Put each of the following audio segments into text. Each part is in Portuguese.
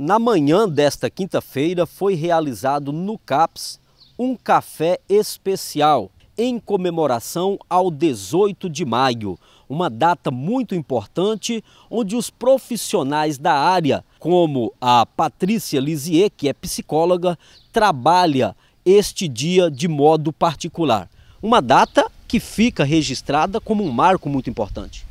Na manhã desta quinta-feira foi realizado no CAPS um café especial em comemoração ao 18 de maio, uma data muito importante onde os profissionais da área, como a Patrícia Lisier, que é psicóloga, trabalha este dia de modo particular. Uma data que fica registrada como um marco muito importante.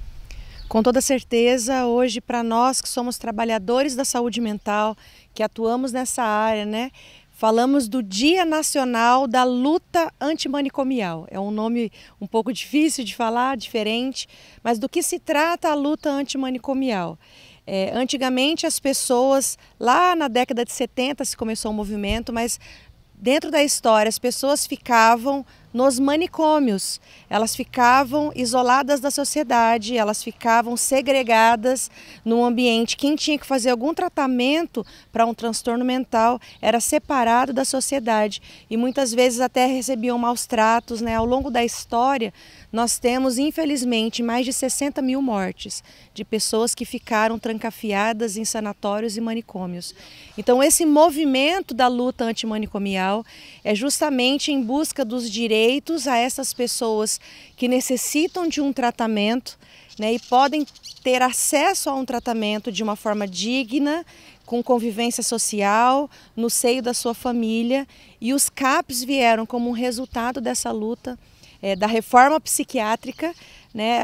Com toda certeza, hoje para nós que somos trabalhadores da saúde mental, que atuamos nessa área, né? Falamos do Dia Nacional da Luta Antimanicomial. É um nome um pouco difícil de falar, diferente, mas do que se trata a luta antimanicomial? É, antigamente as pessoas, lá na década de 70 se começou o um movimento, mas dentro da história as pessoas ficavam nos manicômios. Elas ficavam isoladas da sociedade, elas ficavam segregadas num ambiente. Quem tinha que fazer algum tratamento para um transtorno mental era separado da sociedade e muitas vezes até recebiam maus tratos. Né? Ao longo da história, nós temos, infelizmente, mais de 60 mil mortes de pessoas que ficaram trancafiadas em sanatórios e manicômios. Então, esse movimento da luta antimanicomial é justamente em busca dos direitos direitos a essas pessoas que necessitam de um tratamento né, e podem ter acesso a um tratamento de uma forma digna, com convivência social, no seio da sua família. E os CAPs vieram como um resultado dessa luta. É, da reforma psiquiátrica, né,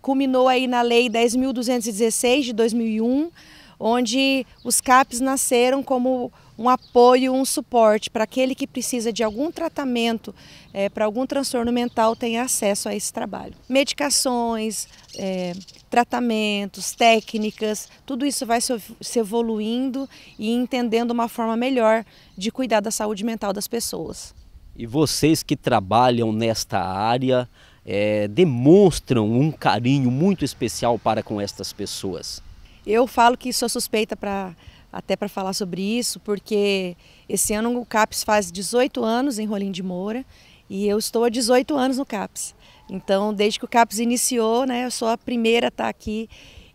culminou aí na Lei 10.216 de 2001, onde os CAPs nasceram como um apoio, um suporte para aquele que precisa de algum tratamento é, para algum transtorno mental tenha acesso a esse trabalho. Medicações, é, tratamentos, técnicas, tudo isso vai se evoluindo e entendendo uma forma melhor de cuidar da saúde mental das pessoas. E vocês que trabalham nesta área é, demonstram um carinho muito especial para com estas pessoas. Eu falo que sou suspeita para até para falar sobre isso, porque esse ano o CAPES faz 18 anos em Rolim de Moura e eu estou há 18 anos no CAPES. Então, desde que o CAPES iniciou, né, eu sou a primeira a estar tá aqui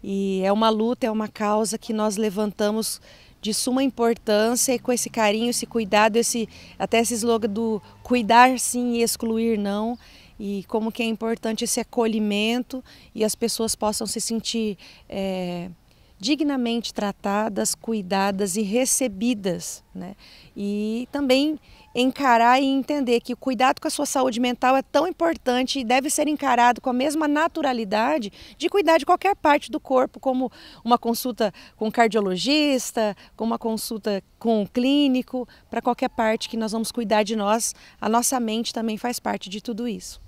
e é uma luta, é uma causa que nós levantamos de suma importância e com esse carinho, esse cuidado, esse até esse slogan do cuidar sim e excluir não e como que é importante esse acolhimento e as pessoas possam se sentir é, dignamente tratadas, cuidadas e recebidas. Né? E também encarar e entender que o cuidado com a sua saúde mental é tão importante e deve ser encarado com a mesma naturalidade de cuidar de qualquer parte do corpo, como uma consulta com cardiologista, como uma consulta com clínico, para qualquer parte que nós vamos cuidar de nós, a nossa mente também faz parte de tudo isso.